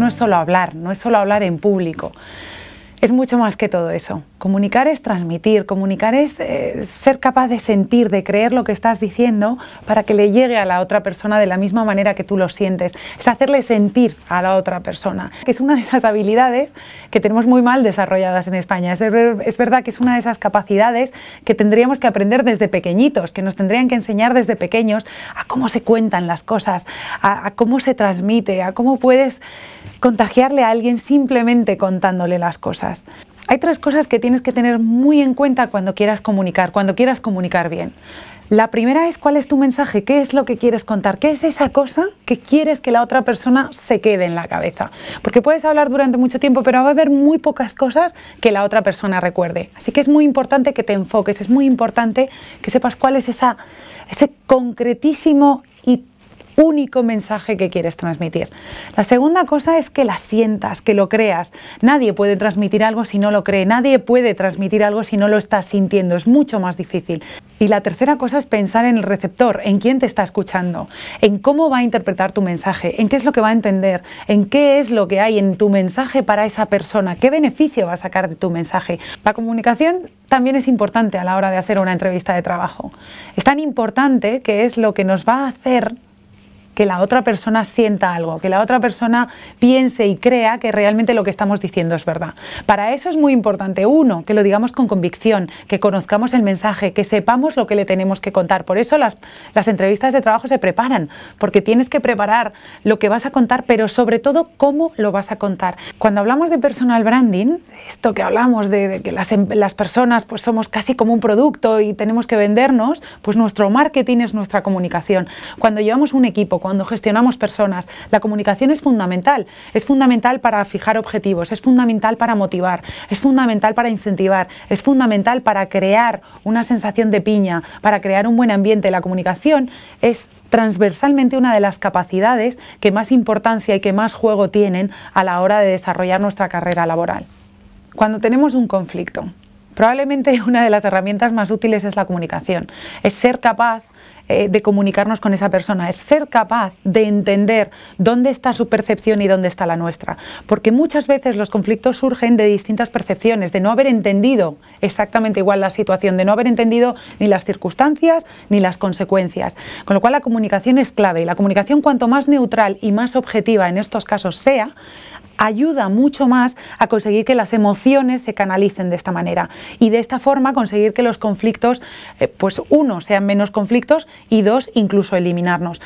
no es solo hablar, no es solo hablar en público. Es mucho más que todo eso. Comunicar es transmitir, comunicar es eh, ser capaz de sentir, de creer lo que estás diciendo para que le llegue a la otra persona de la misma manera que tú lo sientes. Es hacerle sentir a la otra persona, que es una de esas habilidades que tenemos muy mal desarrolladas en España. Es, verdad que es una de esas capacidades que tendríamos que aprender desde pequeñitos, que nos tendrían que enseñar desde pequeños a cómo se cuentan las cosas, a cómo se transmite, a cómo puedes contagiarle a alguien simplemente contándole las cosas. Hay tres cosas que tienes que tener muy en cuenta cuando quieras comunicar, cuando quieras comunicar bien. La primera es cuál es tu mensaje, qué es lo que quieres contar, qué es esa cosa que quieres que la otra persona se quede en la cabeza. Porque puedes hablar durante mucho tiempo, pero va a haber muy pocas cosas que la otra persona recuerde. Así que es muy importante que te enfoques, es muy importante que sepas cuál es ese concretísimo y único mensaje que quieres transmitir. La segunda cosa es que la sientas, que lo creas. Nadie puede transmitir algo si no lo cree, nadie puede transmitir algo si no lo está sintiendo, es mucho más difícil. Y la tercera cosa es pensar en el receptor, en quién te está escuchando, en cómo va a interpretar tu mensaje, en qué es lo que va a entender, en qué es lo que hay en tu mensaje para esa persona, qué beneficio va a sacar de tu mensaje. La comunicación también es importante a la hora de hacer una entrevista de trabajo. Es tan importante que es lo que nos va a hacer que la otra persona sienta algo, que la otra persona piense y crea que realmente lo que estamos diciendo es verdad. Para eso es muy importante, uno, que lo digamos con convicción, que conozcamos el mensaje, que sepamos lo que le tenemos que contar. Por eso las, las entrevistas de trabajo se preparan, porque tienes que preparar lo que vas a contar, pero sobre todo cómo lo vas a contar. Cuando hablamos de personal branding, esto que hablamos de, que las, em, las personas pues somos casi como un producto y tenemos que vendernos, pues nuestro marketing es nuestra comunicación. Cuando llevamos un equipo, cuando gestionamos personas. La comunicación es fundamental, es fundamental para fijar objetivos, es fundamental para motivar, es fundamental para incentivar, es fundamental para crear una sensación de piña, para crear un buen ambiente. La comunicación es transversalmente una de las capacidades que más importancia y que más juego tienen a la hora de desarrollar nuestra carrera laboral. Cuando tenemos un conflicto, Probablemente una de las herramientas más útiles es la comunicación, es ser capaz eh, de comunicarnos con esa persona, es ser capaz de entender dónde está su percepción y dónde está la nuestra. Porque muchas veces los conflictos surgen de distintas percepciones, de no haber entendido exactamente igual la situación, de no haber entendido ni las circunstancias ni las consecuencias. Con lo cual la comunicación es clave y la comunicación cuanto más neutral y más objetiva en estos casos sea, ayuda mucho más a conseguir que las emociones se canalicen de esta manera y de esta forma conseguir que los conflictos, eh, pues uno, sean menos conflictos y dos, incluso eliminarnos.